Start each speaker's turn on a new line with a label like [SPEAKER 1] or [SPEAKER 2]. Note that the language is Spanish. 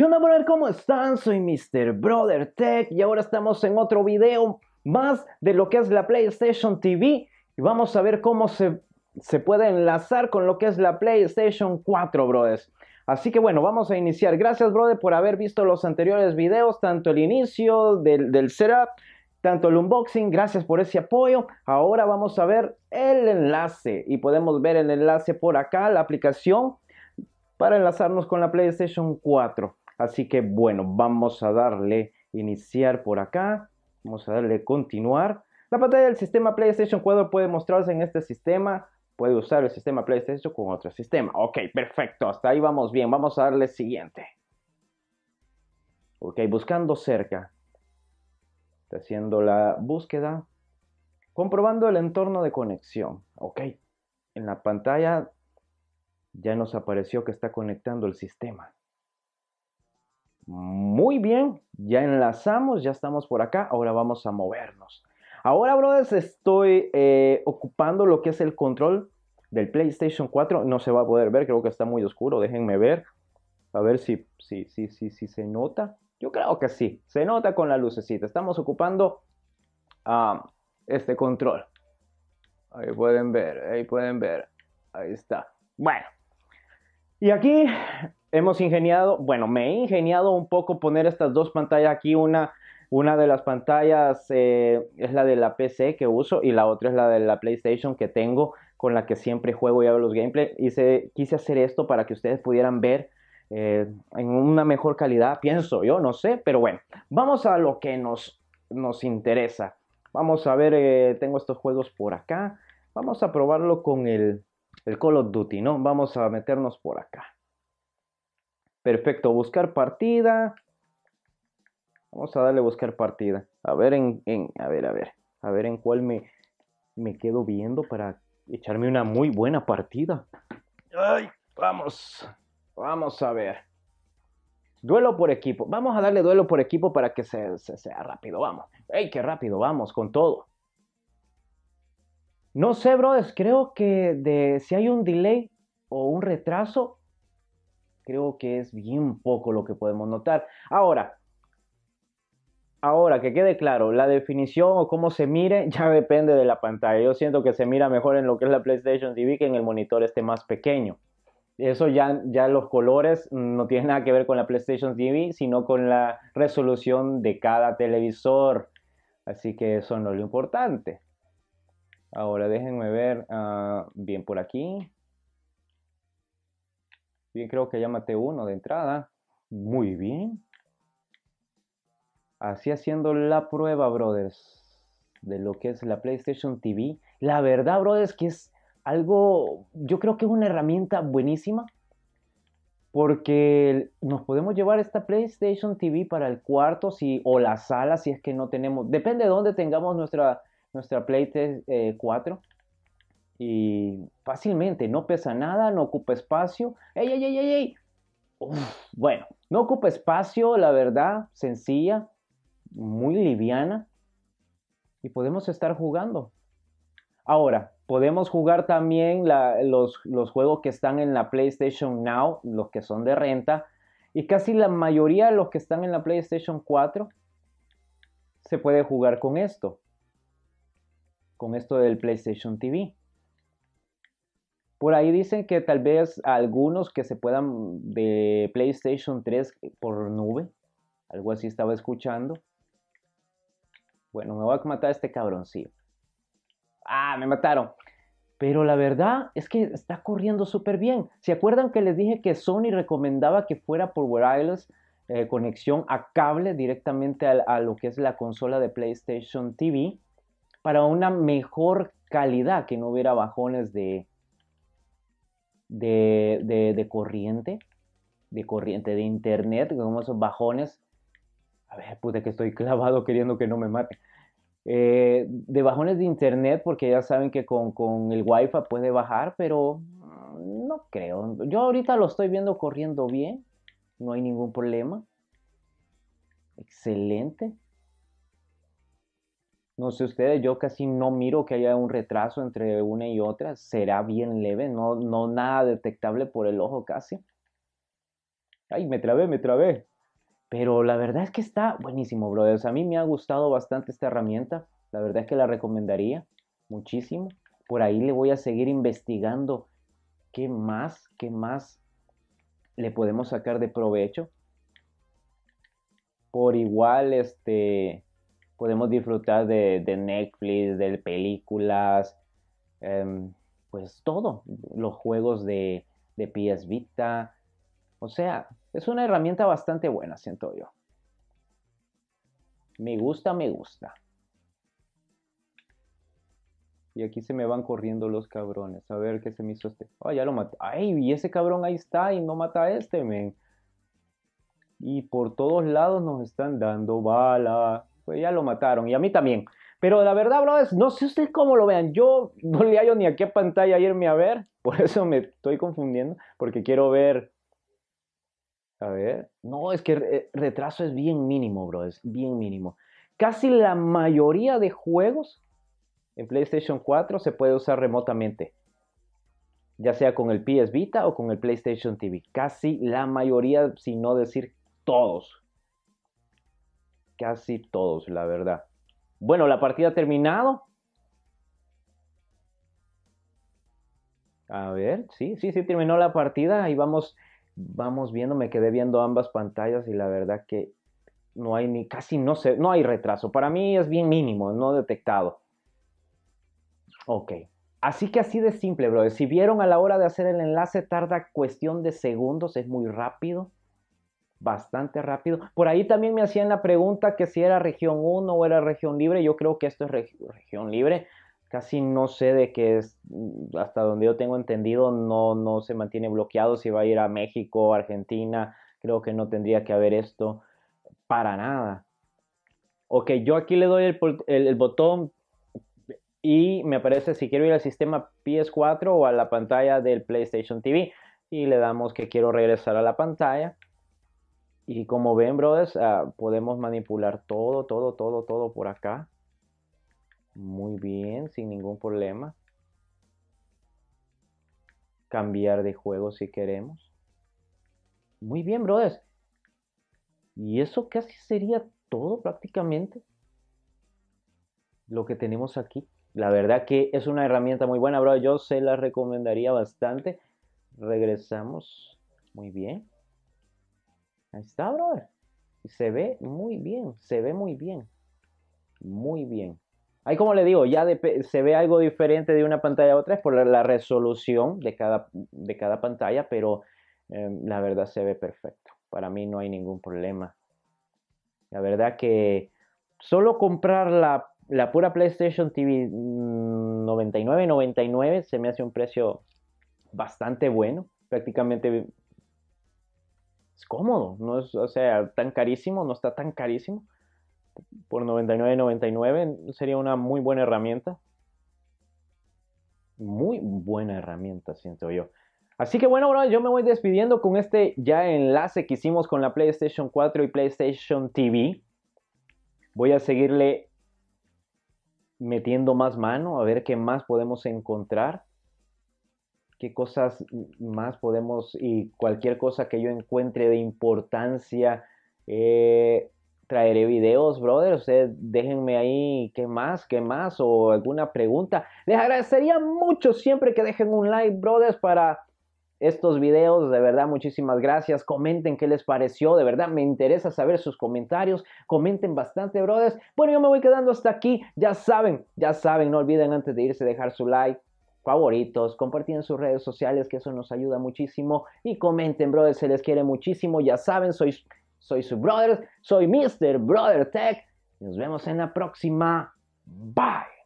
[SPEAKER 1] ¿Qué onda, brother? ¿Cómo están? Soy Mr. Brother Tech y ahora estamos en otro video más de lo que es la PlayStation TV y vamos a ver cómo se, se puede enlazar con lo que es la PlayStation 4, brothers. Así que bueno, vamos a iniciar. Gracias, brother, por haber visto los anteriores videos, tanto el inicio del, del setup, tanto el unboxing. Gracias por ese apoyo. Ahora vamos a ver el enlace y podemos ver el enlace por acá, la aplicación para enlazarnos con la PlayStation 4. Así que bueno, vamos a darle iniciar por acá. Vamos a darle continuar. La pantalla del sistema PlayStation 4 puede mostrarse en este sistema. Puede usar el sistema PlayStation con otro sistema. Ok, perfecto. Hasta ahí vamos bien. Vamos a darle siguiente. Ok, buscando cerca. Está haciendo la búsqueda. Comprobando el entorno de conexión. Ok, en la pantalla ya nos apareció que está conectando el sistema. Muy bien, ya enlazamos, ya estamos por acá, ahora vamos a movernos. Ahora, brothers, estoy eh, ocupando lo que es el control del PlayStation 4. No se va a poder ver, creo que está muy oscuro, déjenme ver. A ver si, si, si, si, se nota. Yo creo que sí, se nota con la lucecita. Estamos ocupando ah, este control. Ahí pueden ver, ahí pueden ver. Ahí está. Bueno. Y aquí hemos ingeniado, bueno, me he ingeniado un poco poner estas dos pantallas aquí, una, una de las pantallas eh, es la de la PC que uso y la otra es la de la PlayStation que tengo, con la que siempre juego y hago los gameplays. Y quise hacer esto para que ustedes pudieran ver eh, en una mejor calidad, pienso yo, no sé, pero bueno, vamos a lo que nos, nos interesa. Vamos a ver, eh, tengo estos juegos por acá. Vamos a probarlo con el, el Call of Duty, ¿no? Vamos a meternos por acá. Perfecto, buscar partida. Vamos a darle buscar partida. A ver en, a ver, a ver. A ver en cuál me, me quedo viendo para echarme una muy buena partida. Ay, vamos. Vamos a ver. Duelo por equipo. Vamos a darle duelo por equipo para que se, sea rápido. Vamos. ¡Ey, qué rápido! Vamos con todo. No sé, brothers. Creo que de, si hay un delay o un retraso, creo que es bien poco lo que podemos notar. Ahora, Ahora, que quede claro, la definición o cómo se mire ya depende de la pantalla. Yo siento que se mira mejor en lo que es la PlayStation TV que en el monitor esté más pequeño. Eso ya, ya los colores no tienen nada que ver con la PlayStation TV, sino con la resolución de cada televisor. Así que eso no es lo importante. Ahora déjenme ver ah, bien por aquí. Bien, creo que ya maté uno de entrada. Muy bien. Así haciendo la prueba, brothers, de lo que es la PlayStation TV. La verdad, brothers, que es algo, yo creo que es una herramienta buenísima. Porque nos podemos llevar esta PlayStation TV para el cuarto si, o la sala si es que no tenemos. Depende de dónde tengamos nuestra, nuestra 4 y fácilmente, no pesa nada, no ocupa espacio. ¡Ey, ey, ey, ey! bueno, no ocupa espacio, la verdad, sencilla, muy liviana y podemos estar jugando. Ahora, podemos jugar también los, juegos que están en la PlayStation Now, los que son de renta, y casi la mayoría de los que están en la PlayStation 4 se puede jugar con esto, con esto del PlayStation TV. Por ahí dicen que tal vez algunos que se puedan de PlayStation 3 por nube, algo así estaba escuchando. Bueno, me voy a matar a este cabroncillo. Ah, me mataron. Pero la verdad es que está corriendo súper bien. ¿Se acuerdan que les dije que Sony recomendaba que fuera por wireless eh, conexión a cable directamente a, lo que es la consola de PlayStation TV para una mejor calidad, que no hubiera bajones de, de, de, corriente, de corriente de internet, como esos bajones. A ver, pude pues, que estoy clavado queriendo que no me mate. Eh, de bajones de internet, porque ya saben que con, con, el wifi puede bajar, pero mm, no creo. Yo ahorita lo estoy viendo corriendo bien, no hay ningún problema. Excelente. No sé ustedes, yo casi no miro que haya un retraso entre una y otra. Será bien leve, no, no nada detectable por el ojo casi. Ay, me trabé, me trabé. Pero la verdad es que está buenísimo, brothers. A mí me ha gustado bastante esta herramienta. La verdad es que la recomendaría muchísimo. Por ahí le voy a seguir investigando qué más, qué más le podemos sacar de provecho. Por igual, este, podemos disfrutar de, Netflix, de películas, em, pues todo, los juegos de, de PS Vita. O sea, es una herramienta bastante buena, siento yo. Me gusta, me gusta. Y aquí se me van corriendo los cabrones. A ver qué se me hizo este. Oh, ya lo maté. Ay, y ese cabrón ahí está y no mata a este, men. Y por todos lados nos están dando bala ya lo mataron y a mí también. Pero la verdad, brothers, no sé ustedes cómo lo vean. Yo no le hallo ni a qué pantalla irme a ver. Por eso me estoy confundiendo. Porque quiero ver. A ver. No, es que el eh, retraso es bien mínimo, brothers. Bien mínimo. Casi la mayoría de juegos en PlayStation 4 se puede usar remotamente. Ya sea con el PS Vita o con el PlayStation TV. Casi la mayoría, si no decir todos casi todos, la verdad. Bueno, la partida ha terminado. A ver, sí, sí, sí terminó la partida Ahí vamos, vamos viendo, me quedé viendo ambas pantallas y la verdad que no hay ni, casi no sé, no hay retraso. Para mí es bien mínimo, no detectado. Ok. Así que así de simple, brother. Si vieron a la hora de hacer el enlace, tarda cuestión de segundos, es muy rápido bastante rápido. Por ahí también me hacían la pregunta que si era región 1 o era región libre. Yo creo que esto es región libre. Casi no sé de qué es, mm, hasta donde yo tengo entendido, no, no se mantiene bloqueado si va a ir a México, Argentina. Creo que no tendría que haber esto para nada. Ok, yo aquí le doy el, el botón y me aparece si quiero ir al sistema PS4 o a la pantalla del PlayStation TV y le damos que quiero regresar a la pantalla y como ven, brothers, ah, podemos manipular todo, todo, todo, todo por acá. Muy bien, sin ningún problema. Cambiar de juego si queremos. Muy bien, brothers. Y eso casi sería todo prácticamente lo que tenemos aquí. La verdad que es una herramienta muy buena, bro. Yo se la recomendaría bastante. Regresamos. Muy bien. Ahí está, brother. Se ve muy bien, se ve muy bien. Muy bien. Ahí como le digo, ya se ve algo diferente de una pantalla a otra, es por la, resolución de cada, de cada pantalla, pero em, la verdad se ve perfecto. Para mí no hay ningún problema. La verdad que solo comprar la, la pura PlayStation TV 99.99 mm, se me hace un precio bastante bueno. Prácticamente es cómodo, no es, o sea, tan carísimo, no está tan carísimo. Por 99.99 .99 sería una muy buena herramienta. Muy buena herramienta, siento yo. Así que bueno, yo me voy despidiendo con este ya enlace que hicimos con la PlayStation 4 y PlayStation TV. Voy a seguirle metiendo más mano a ver qué más podemos encontrar qué cosas más podemos y cualquier cosa que yo encuentre de importancia. Eh, traeré videos, brother. Ustedes déjenme ahí qué más, qué más o alguna pregunta. Les agradecería mucho siempre que dejen un like, brothers, para estos videos. De verdad, muchísimas gracias. Comenten qué les pareció. De verdad, me interesa saber sus comentarios. Comenten bastante, brothers. Bueno, yo me voy quedando hasta aquí. Ya saben, ya saben, no olviden antes de irse dejar su like favoritos, compartir en sus redes sociales, que eso nos ayuda muchísimo. Y comenten, brother, se les quiere muchísimo. Ya saben, soy, soy su brother, soy Mr. Brother Tech. Nos vemos en la próxima. Bye.